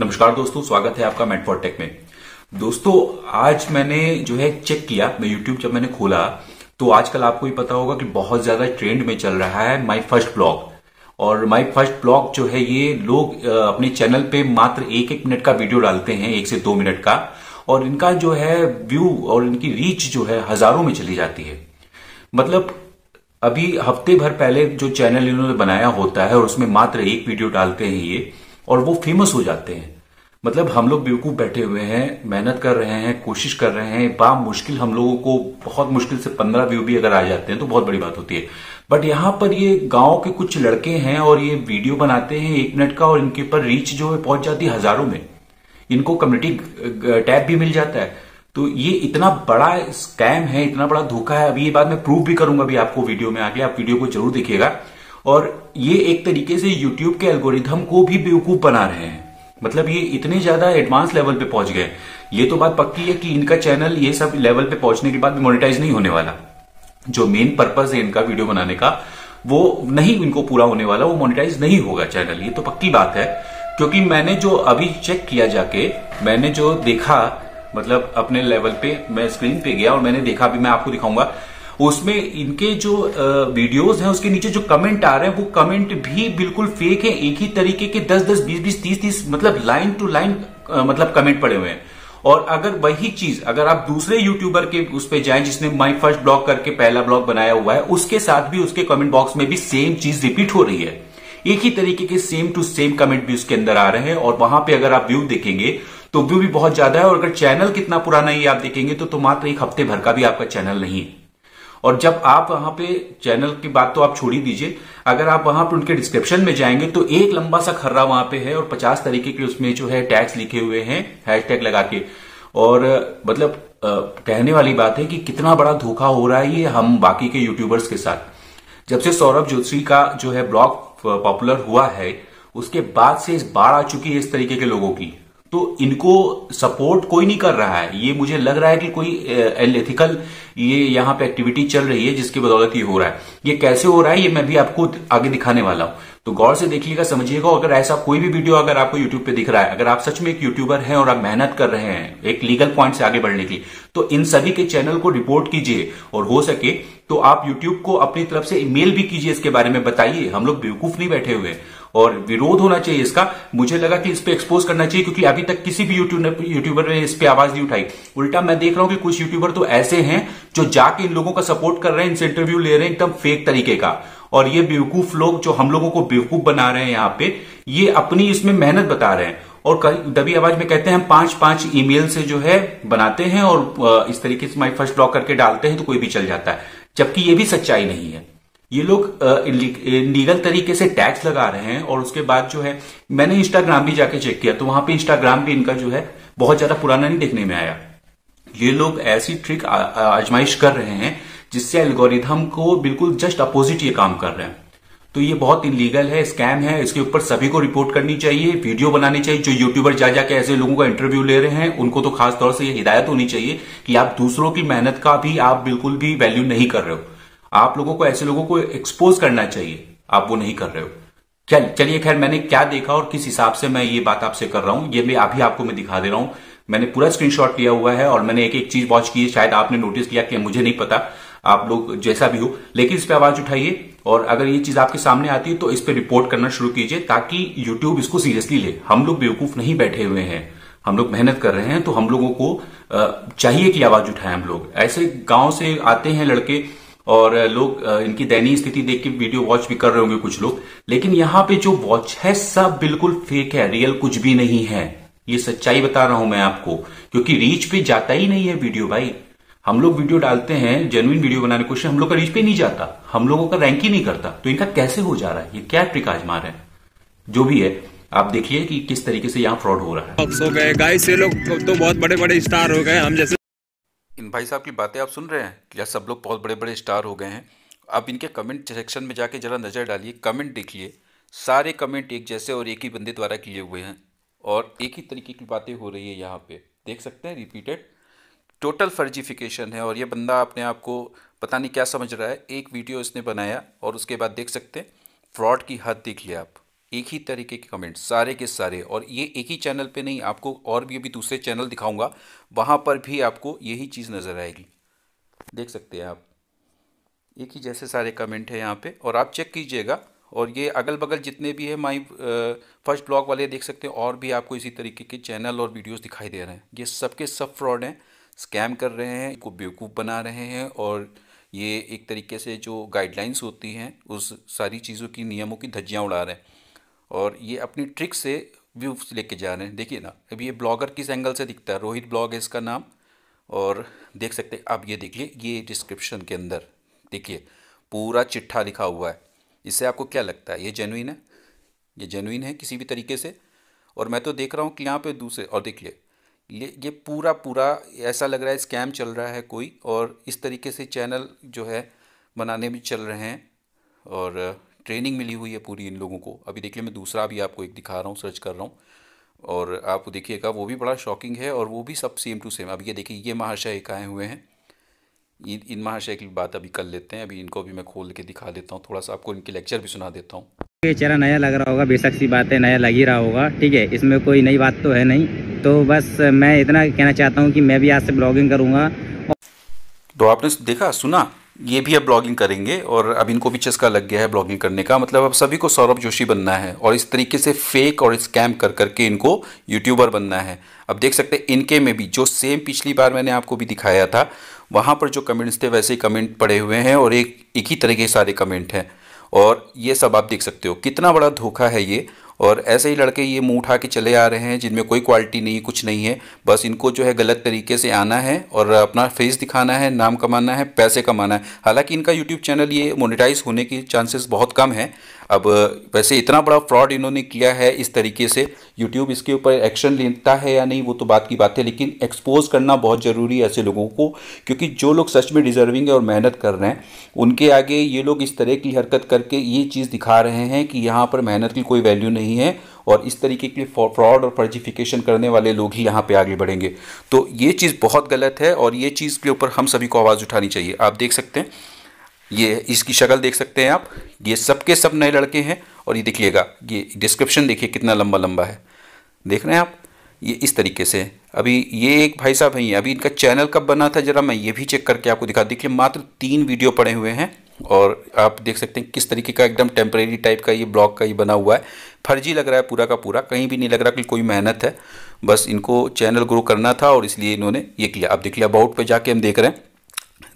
नमस्कार दोस्तों स्वागत है आपका टेक में दोस्तों आज मैंने जो है चेक किया मैं यूट्यूब जब मैंने खोला तो आजकल आपको ये पता होगा कि बहुत ज्यादा ट्रेंड में चल रहा है माई फर्स्ट ब्लॉग और माई फर्स्ट ब्लॉग जो है ये लोग अपने चैनल पे मात्र एक एक मिनट का वीडियो डालते हैं एक से दो मिनट का और इनका जो है व्यू और इनकी रीच जो है हजारों में चली जाती है मतलब अभी हफ्ते भर पहले जो चैनल इन्होंने बनाया होता है और उसमें मात्र एक वीडियो डालते हैं ये और वो फेमस हो जाते हैं मतलब हम लोग बेवकूफ बैठे हुए हैं मेहनत कर रहे हैं कोशिश कर रहे हैं बा मुश्किल हम लोगों को बहुत मुश्किल से पंद्रह व्यू भी अगर आ जाते हैं तो बहुत बड़ी बात होती है बट यहां पर ये गांव के कुछ लड़के हैं और ये वीडियो बनाते हैं एक मिनट का और इनके ऊपर रीच जो है पहुंच जाती है हजारों में इनको कम्युनिटी टैब भी मिल जाता है तो ये इतना बड़ा स्कैम है इतना बड़ा धोखा है अभी ये बात मैं प्रूव भी करूंगा अभी आपको वीडियो में आगे आप वीडियो को जरूर देखिएगा और ये एक तरीके से यूट्यूब के एल्गोरिथम को भी बेवकूफ बना रहे हैं मतलब ये इतने ज्यादा एडवांस लेवल पे पहुंच गए ये तो बात पक्की है कि इनका चैनल ये सब लेवल पे पहुंचने के बाद मोनिटाइज नहीं होने वाला जो मेन पर्पज है इनका वीडियो बनाने का वो नहीं इनको पूरा होने वाला वो मोनिटाइज नहीं होगा चैनल ये तो पक्की बात है क्योंकि मैंने जो अभी चेक किया जाके मैंने जो देखा मतलब अपने लेवल पे मैं स्क्रीन पे गया और मैंने देखा अभी मैं आपको दिखाऊंगा उसमें इनके जो वीडियोस हैं उसके नीचे जो कमेंट आ रहे हैं वो कमेंट भी बिल्कुल फेक है एक ही तरीके के दस दस बीस बीस तीस तीस मतलब लाइन टू लाइन मतलब कमेंट पड़े हुए हैं और अगर वही चीज अगर आप दूसरे यूट्यूबर के उस पर जाए जिसने माई फर्स्ट ब्लॉग करके पहला ब्लॉग बनाया हुआ है उसके साथ भी उसके कमेंट बॉक्स में भी सेम चीज रिपीट हो रही है एक ही तरीके के सेम टू सेम कमेंट भी उसके अंदर आ रहे हैं और वहां पे अगर आप व्यू देखेंगे तो व्यू भी बहुत ज्यादा है और अगर चैनल कितना पुराना ही आप देखेंगे तो, तो मात्र एक हफ्ते भर का भी आपका चैनल नहीं है और जब आप वहां पे चैनल की बात तो आप छोड़ ही दीजिए अगर आप वहां पर उनके डिस्क्रिप्शन में जाएंगे तो एक लंबा सा खर्रा वहां पे है और पचास तरीके के उसमें जो है टैग्स लिखे हुए हैं हैशटैग लगा के और मतलब कहने वाली बात है कि कितना बड़ा धोखा हो रहा है ये हम बाकी के यूट्यूबर्स के साथ जब से सौरभ जोशी का जो है ब्लॉग पॉपुलर हुआ है उसके बाद से इस बाढ़ आ चुकी है इस तरीके के लोगों की तो इनको सपोर्ट कोई नहीं कर रहा है ये मुझे लग रहा है कि कोई एथिकल ये यहाँ पे एक्टिविटी चल रही है जिसकी बदौलत ये हो रहा है ये कैसे हो रहा है ये मैं भी आपको आगे दिखाने वाला हूं तो गौर से देखिएगा समझिएगा अगर ऐसा कोई भी वीडियो अगर आपको यूट्यूब पे दिख रहा है अगर आप सच में एक यूट्यूबर हैं और आप मेहनत कर रहे हैं एक लीगल पॉइंट से आगे बढ़ने की तो इन सभी के चैनल को रिपोर्ट कीजिए और हो सके तो आप यूट्यूब को अपनी तरफ से ईमेल भी कीजिए इसके बारे में बताइए हम लोग बेवकूफ नहीं बैठे हुए और विरोध होना चाहिए इसका मुझे लगा कि इस पर एक्सपोज करना चाहिए क्योंकि अभी तक किसी भी यूट्यूब यूट्यूबर ने इस पर आवाज नहीं उठाई उल्टा मैं देख रहा हूं कि कुछ यूट्यूबर तो ऐसे हैं जो जाके इन लोगों का सपोर्ट कर रहे हैं इनसे इंटरव्यू ले रहे हैं एकदम फेक तरीके का और ये बेवकूफ लोग जो हम लोगों को बेवकूफ बना रहे हैं यहाँ पे ये अपनी इसमें मेहनत बता रहे हैं और दबी आवाज में कहते हैं हम पांच पांच ईमेल से जो है बनाते हैं और इस तरीके से माई फर्स्ट ब्लॉग करके डालते हैं तो कोई भी चल जाता है जबकि ये भी सच्चाई नहीं है ये लोग लीगल तरीके से टैक्स लगा रहे हैं और उसके बाद जो है मैंने इंस्टाग्राम भी जाके चेक किया तो वहां पे इंस्टाग्राम भी इनका जो है बहुत ज्यादा पुराना नहीं देखने में आया ये लोग ऐसी ट्रिक आजमाइश कर रहे हैं जिससे एल्गोरिथम को बिल्कुल जस्ट अपोजिट ये काम कर रहे हैं तो ये बहुत इलीगल है स्कैम है इसके ऊपर सभी को रिपोर्ट करनी चाहिए वीडियो बनानी चाहिए जो यूट्यूबर जा जाके ऐसे लोगों का इंटरव्यू ले रहे हैं उनको तो खासतौर से ये हिदायत होनी चाहिए कि आप दूसरों की मेहनत का भी आप बिल्कुल भी वैल्यू नहीं कर रहे हो आप लोगों को ऐसे लोगों को एक्सपोज करना चाहिए आप वो नहीं कर रहे हो चल चलिए खैर मैंने क्या देखा और किस हिसाब से मैं ये बात आपसे कर रहा हूं ये मैं अभी आपको मैं दिखा दे रहा हूं मैंने पूरा स्क्रीनशॉट लिया हुआ है और मैंने एक एक चीज वॉच की है शायद आपने नोटिस किया कि मुझे नहीं पता आप लोग जैसा भी हो लेकिन इस पर आवाज उठाइए और अगर ये चीज आपके सामने आती है तो इस पर रिपोर्ट करना शुरू कीजिए ताकि यूट्यूब इसको सीरियसली ले हम लोग बेवकूफ नहीं बैठे हुए हैं हम लोग मेहनत कर रहे हैं तो हम लोगों को चाहिए कि आवाज उठाए हम लोग ऐसे गांव से आते हैं लड़के और लोग इनकी दयनीय स्थिति देख के वीडियो वॉच भी कर रहे होंगे कुछ लोग लेकिन यहाँ पे जो वॉच है सब बिल्कुल फेक है रियल कुछ भी नहीं है ये सच्चाई बता रहा हूं मैं आपको क्योंकि रीच पे जाता ही नहीं है वीडियो भाई हम लोग वीडियो डालते हैं जेनुइन वीडियो बनाने की कोशिश हम लोग का रीच पे नहीं जाता हम लोगों का रैंक ही नहीं करता तो इनका कैसे हो जा रहा है ये क्या ट्रिक आजमा रहे जो भी है आप देखिए कि किस तरीके से यहाँ फ्रॉड हो रहा है गाइस ये लोग तो, तो बहुत बड़े बड़े स्टार हो गए हम जैसे इन भाई साहब की बातें आप सुन रहे हैं कि सब लोग बहुत बड़े बड़े स्टार हो गए हैं आप इनके कमेंट सेक्शन में जाके ज़रा नज़र डालिए कमेंट देखिए सारे कमेंट एक जैसे और एक ही बंदे द्वारा किए हुए हैं और एक ही तरीके की बातें हो रही है यहाँ पे देख सकते हैं रिपीटेड टोटल फर्जिफिकेशन है और ये बंदा अपने आप को पता नहीं क्या समझ रहा है एक वीडियो इसने बनाया और उसके बाद देख सकते हैं फ्रॉड की हद देखिए आप एक ही तरीके के कमेंट सारे के सारे और ये एक ही चैनल पे नहीं आपको और भी अभी दूसरे चैनल दिखाऊंगा वहाँ पर भी आपको यही चीज़ नज़र आएगी देख सकते हैं आप एक ही जैसे सारे कमेंट है यहाँ पे और आप चेक कीजिएगा और ये अगल बगल जितने भी है माई फर्स्ट ब्लॉग वाले देख सकते हैं और भी आपको इसी तरीके के चैनल और वीडियोज़ दिखाई दे रहे हैं ये सबके सब फ्रॉड हैं स्कैम कर रहे हैं को बेवकूफ़ बना रहे हैं और ये एक तरीके से जो गाइडलाइंस होती हैं उस सारी चीज़ों की नियमों की धज्जियाँ उड़ा रहे हैं और ये अपनी ट्रिक से व्यूज लेके जा रहे हैं देखिए ना अब ये ब्लॉगर किस एंगल से दिखता है रोहित ब्लॉग है इसका नाम और देख सकते हैं आप ये देखिए ये डिस्क्रिप्शन के अंदर देखिए पूरा चिट्ठा लिखा हुआ है इससे आपको क्या लगता है ये जेनुइन है ये जेनुइन है किसी भी तरीके से और मैं तो देख रहा हूँ कि यहाँ पे दूसरे और देखिए ये ये पूरा पूरा ऐसा लग रहा है स्कैम चल रहा है कोई और इस तरीके से चैनल जो है बनाने भी चल रहे हैं और ट्रेनिंग मिली हुई है पूरी इन लोगों को अभी देखिए मैं दूसरा भी आपको एक दिखा रहा हूँ सर्च कर रहा हूँ और आप देखिएगा वो भी बड़ा शॉकिंग है और वो भी सब सेम टू सेम अब ये देखिए ये महाशय एक आए हुए हैं इन इन महाशय की बात अभी कर लेते हैं अभी इनको भी मैं खोल के दिखा देता हूँ थोड़ा सा आपको इनके लेक्चर भी सुना देता हूँ ये चेहरा नया लग रहा होगा बेशक सी बात है नया लग ही रहा होगा ठीक है इसमें कोई नई बात तो है नहीं तो बस मैं इतना कहना चाहता हूँ कि मैं भी आज से ब्लॉगिंग करूँगा तो आपने देखा सुना ये भी अब ब्लॉगिंग करेंगे और अब इनको भी चस्का लग गया है ब्लॉगिंग करने का मतलब अब सभी को सौरभ जोशी बनना है और इस तरीके से फेक और स्कैम कर करके इनको यूट्यूबर बनना है अब देख सकते हैं इनके में भी जो सेम पिछली बार मैंने आपको भी दिखाया था वहाँ पर जो कमेंट्स थे वैसे ही कमेंट पड़े हुए हैं और एक एक ही तरह के सारे कमेंट हैं और ये सब आप देख सकते हो कितना बड़ा धोखा है ये और ऐसे ही लड़के ये मुँह उठा के चले आ रहे हैं जिनमें कोई क्वालिटी नहीं कुछ नहीं है बस इनको जो है गलत तरीके से आना है और अपना फेस दिखाना है नाम कमाना है पैसे कमाना है हालाँकि इनका यूट्यूब चैनल ये मोनिटाइज होने के चांसेस बहुत कम है अब वैसे इतना बड़ा फ्रॉड इन्होंने किया है इस तरीके से यूट्यूब इसके ऊपर एक्शन लेता है या नहीं वो तो बात की बात है लेकिन एक्सपोज करना बहुत ज़रूरी है ऐसे लोगों को क्योंकि जो लोग सच में डिजर्विंग है और मेहनत कर रहे हैं उनके आगे ये लोग इस तरह की हरकत करके ये चीज़ दिखा रहे हैं कि यहाँ पर मेहनत की कोई वैल्यू नहीं है और इस तरीके के फ्रॉड और फर्जिफिकेशन करने वाले लोग ही यहाँ पे आगे बढ़ेंगे तो ये चीज़ बहुत गलत है और ये चीज़ के ऊपर हम सभी को आवाज़ उठानी चाहिए आप देख सकते हैं ये इसकी शक्ल देख सकते हैं आप ये सबके सब नए लड़के हैं और ये देखिएगा ये डिस्क्रिप्शन देखिए कितना लंबा लंबा है देख रहे हैं आप ये इस तरीके से अभी ये एक भाई साहब हैं अभी इनका चैनल कब बना था ज़रा मैं ये भी चेक करके आपको दिखा देखिए मात्र तीन वीडियो पड़े हुए हैं और आप देख सकते हैं किस तरीके का एकदम टेम्परेरी टाइप का ये ब्लॉग का ये बना हुआ है फर्जी लग रहा है पूरा का पूरा कहीं भी नहीं लग रहा कि कोई मेहनत है बस इनको चैनल ग्रो करना था और इसलिए इन्होंने ये किया आप लिया अबाउट पर जाके हम देख रहे हैं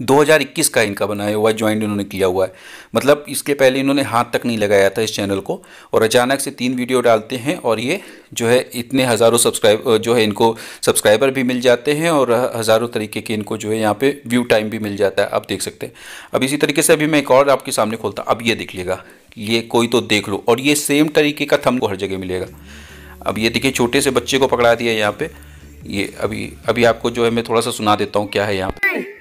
2021 का इनका बनाया हुआ ज्वाइन इन्होंने किया हुआ है मतलब इसके पहले इन्होंने हाथ तक नहीं लगाया था इस चैनल को और अचानक से तीन वीडियो डालते हैं और ये जो है इतने हज़ारों सब्सक्राइब जो है इनको सब्सक्राइबर भी मिल जाते हैं और हज़ारों तरीके के इनको जो है यहाँ पे व्यू टाइम भी मिल जाता है आप देख सकते हैं अब इसी तरीके से अभी मैं एक और आपके सामने खोलता अब ये देख लेगा ये कोई तो देख लो और ये सेम तरीके का थम को हर जगह मिलेगा अब ये देखिए छोटे से बच्चे को पकड़ा दिया यहाँ पर ये अभी अभी आपको जो है मैं थोड़ा सा सुना देता हूँ क्या है यहाँ पर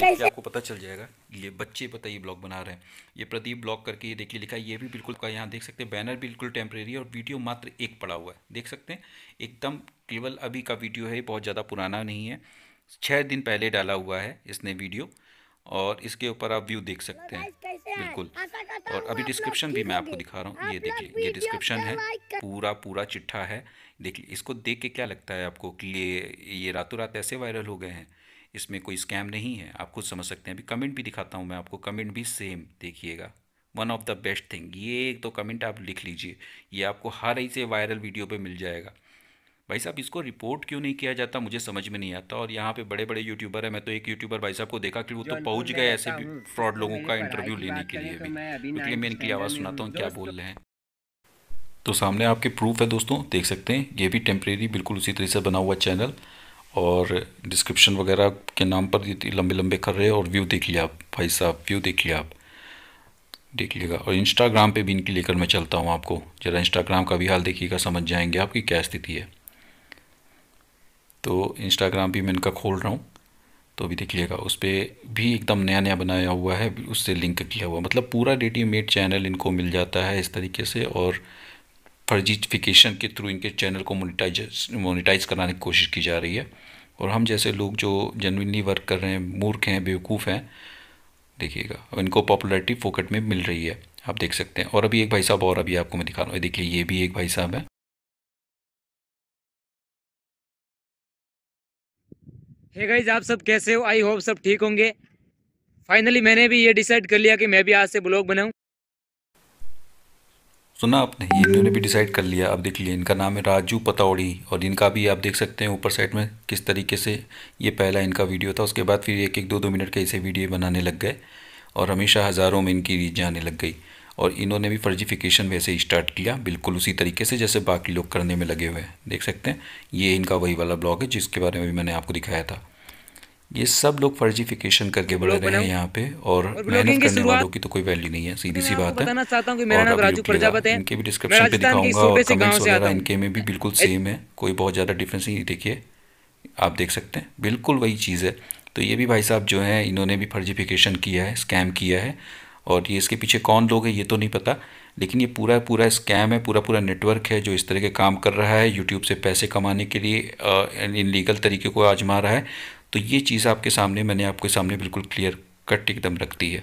कैसे आपको पता चल जाएगा ये बच्चे पता ये ब्लॉग बना रहे हैं ये प्रदीप ब्लॉग करके ये देखिए लिखा है ये भी बिल्कुल का यहाँ देख सकते हैं बैनर बिल्कुल टेम्प्रेरी और वीडियो मात्र एक पड़ा हुआ है देख सकते हैं एकदम केवल अभी का वीडियो है बहुत ज़्यादा पुराना नहीं है छः दिन पहले डाला हुआ है इसने वीडियो और इसके ऊपर आप व्यू देख सकते हैं बिल्कुल और अभी डिस्क्रिप्शन भी मैं आपको दिखा रहा हूँ ये देखिए ये डिस्क्रिप्शन है पूरा पूरा चिट्ठा है देखिए इसको देख के क्या लगता है आपको कि ये ये रातों रात ऐसे वायरल हो गए हैं इसमें कोई स्कैम नहीं है आप खुद समझ सकते हैं अभी कमेंट भी दिखाता हूँ मैं आपको कमेंट भी सेम देखिएगा one of the best thing ये एक तो कमेंट आप लिख लीजिए ये आपको हर ऐसे वायरल वीडियो पे मिल जाएगा भाई साहब इसको रिपोर्ट क्यों नहीं किया जाता मुझे समझ में नहीं आता और यहाँ पे बड़े बड़े यूट्यूबर है मैं तो एक यूट्यूबर भाई साहब को देखा कि वो तो पहुँच तो गए ऐसे फ्रॉड लोगों का इंटरव्यू लेने के लिए भी इसलिए तो मैं इनकी आवाज़ सुनाता हूँ क्या बोल तो रहे हैं तो सामने आपके प्रूफ है दोस्तों देख सकते हैं ये भी टेम्परेरी बिल्कुल उसी तरीके से बना हुआ चैनल और डिस्क्रिप्शन वगैरह के नाम पर लंबे लंबे कर रहे हैं और व्यू देख लिया आप भाई साहब व्यू देख लिया आप देख लीजिएगा और इंस्टाग्राम पे भी इनकी लेकर मैं चलता हूँ आपको ज़रा इंस्टाग्राम का भी हाल देखिएगा समझ जाएंगे आपकी क्या स्थिति है तो इंस्टाग्राम भी मैं इनका खोल रहा हूँ तो अभी देखिएगा उस पर भी एकदम नया नया बनाया हुआ है उससे लिंक किया हुआ मतलब पूरा डेटी मेड चैनल इनको मिल जाता है इस तरीके से और फर्जीफिकेशन के थ्रू इनके चैनल को मोनिटाइज मोनिटाइज कराने की कोशिश की जा रही है और हम जैसे लोग जो जेनविनली वर्क कर रहे हैं मूर्ख हैं बेवकूफ़ हैं देखिएगा इनको पॉपुलरिटी फोकट में मिल रही है आप देख सकते हैं और अभी एक भाई साहब और अभी आपको मैं दिखा रहा हूँ देखिए ये भी एक भाई साहब है हे hey गाइज आप सब कैसे हो आई होप सब ठीक होंगे फाइनली मैंने भी ये डिसाइड कर लिया कि मैं भी आज से ब्लॉग बनाऊं सुना आपने ये इन्होंने भी डिसाइड कर लिया आप देख लिया इनका नाम है राजू पतौड़ी और इनका भी आप देख सकते हैं ऊपर साइड में किस तरीके से ये पहला इनका वीडियो था उसके बाद फिर एक एक दो दो मिनट के ऐसे वीडियो बनाने लग गए और हमेशा हज़ारों में इनकी रीच जाने लग गई और इन्होंने भी फर्जीफिकेशन वैसे ही स्टार्ट किया बिल्कुल उसी तरीके से जैसे बाकी लोग करने में लगे हुए हैं देख सकते हैं ये इनका वही वाला ब्लॉग है जिसके बारे में भी मैंने आपको दिखाया था ये सब लोग फर्जीफिकेशन करके बढ़ रहे हैं यहाँ पे और, मेहनत करने वालों की तो कोई वैल्यू नहीं है सीधी सी बात है इनके भी डिस्क्रिप्शन पे दिखाऊंगा और कमेंट्स वगैरह इनके में भी बिल्कुल सेम है कोई बहुत ज़्यादा डिफरेंस नहीं देखिए आप देख सकते हैं बिल्कुल वही चीज़ है तो ये भी भाई साहब जो है इन्होंने भी फर्जीफिकेशन किया है स्कैम किया है और ये इसके पीछे कौन लोग हैं ये तो नहीं पता लेकिन ये पूरा पूरा स्कैम है पूरा पूरा नेटवर्क है जो इस तरह के काम कर रहा है यूट्यूब से पैसे कमाने के लिए इन लीगल तरीके को आजमा रहा है तो ये चीज़ आपके सामने मैंने आपके सामने बिल्कुल क्लियर कट एकदम रख दी है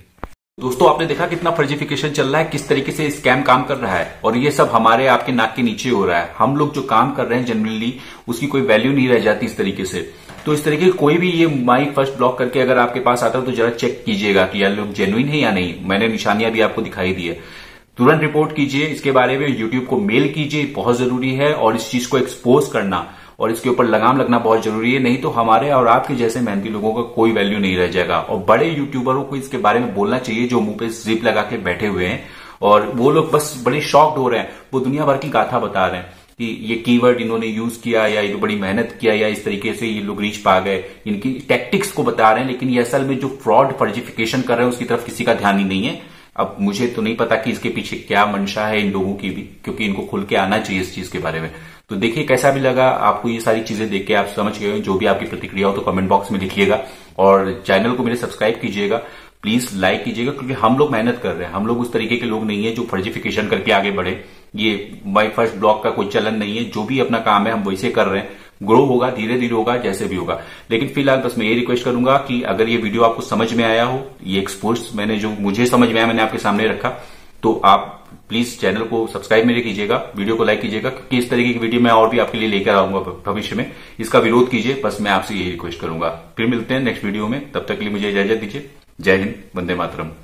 दोस्तों आपने देखा कितना फर्जिफिकेशन चल रहा है किस तरीके से स्कैम काम कर रहा है और ये सब हमारे आपके नाक के नीचे हो रहा है हम लोग जो काम कर रहे हैं जनरली उसकी कोई वैल्यू नहीं रह जाती इस तरीके से तो इस तरीके कोई भी ये माई फर्स्ट ब्लॉक करके अगर आपके पास आता है तो जरा चेक कीजिएगा कि यार लोग जेन्युन है या नहीं मैंने निशानियां भी आपको दिखाई दी है तुरंत रिपोर्ट कीजिए इसके बारे में यूट्यूब को मेल कीजिए बहुत जरूरी है और इस चीज को एक्सपोज करना और इसके ऊपर लगाम लगना बहुत जरूरी है नहीं तो हमारे और आपके जैसे मेहनती लोगों का कोई वैल्यू नहीं रह जाएगा और बड़े यूट्यूबरों को इसके बारे में बोलना चाहिए जो मुंह पे जिप लगा के बैठे हुए हैं और वो लोग बस बड़े शॉक्ड हो रहे हैं वो दुनिया भर की गाथा बता रहे हैं कि ये कीवर्ड इन्होंने यूज किया या इन्होंने बड़ी मेहनत किया या इस तरीके से ये लोग रीच पा गए इनकी टैक्टिक्स को बता रहे हैं लेकिन ये असल में जो फ्रॉड फर्जिफिकेशन कर रहे हैं उसकी तरफ किसी का ध्यान ही नहीं है अब मुझे तो नहीं पता कि इसके पीछे क्या मंशा है इन लोगों की भी क्योंकि इनको खुल के आना चाहिए इस चीज के बारे में तो देखिए कैसा भी लगा आपको ये सारी चीजें देख के आप समझ गए जो भी आपकी प्रतिक्रिया हो तो कमेंट बॉक्स में लिखिएगा और चैनल को मेरे सब्सक्राइब कीजिएगा प्लीज लाइक कीजिएगा क्योंकि हम लोग मेहनत कर रहे हैं हम लोग उस तरीके के लोग नहीं है जो फर्जिफिकेशन करके आगे बढ़े ये माई फर्स्ट ब्लॉग का कोई चलन नहीं है जो भी अपना काम है हम वैसे कर रहे हैं ग्रो होगा धीरे धीरे होगा जैसे भी होगा लेकिन फिलहाल बस मैं ये रिक्वेस्ट करूंगा कि अगर ये वीडियो आपको समझ में आया हो ये एक्सपोर्ट्स मैंने जो मुझे समझ में आया मैंने आपके सामने रखा तो आप प्लीज चैनल को सब्सक्राइब मेरे कीजिएगा वीडियो को लाइक कीजिएगा क्योंकि इस तरीके की वीडियो मैं और भी आपके लिए लेकर आऊंगा भविष्य में इसका विरोध कीजिए बस मैं आपसे यही रिक्वेस्ट करूंगा फिर मिलते हैं नेक्स्ट वीडियो में तब तक के लिए मुझे इजाजत दीजिए जय हिंद वंदे मातरम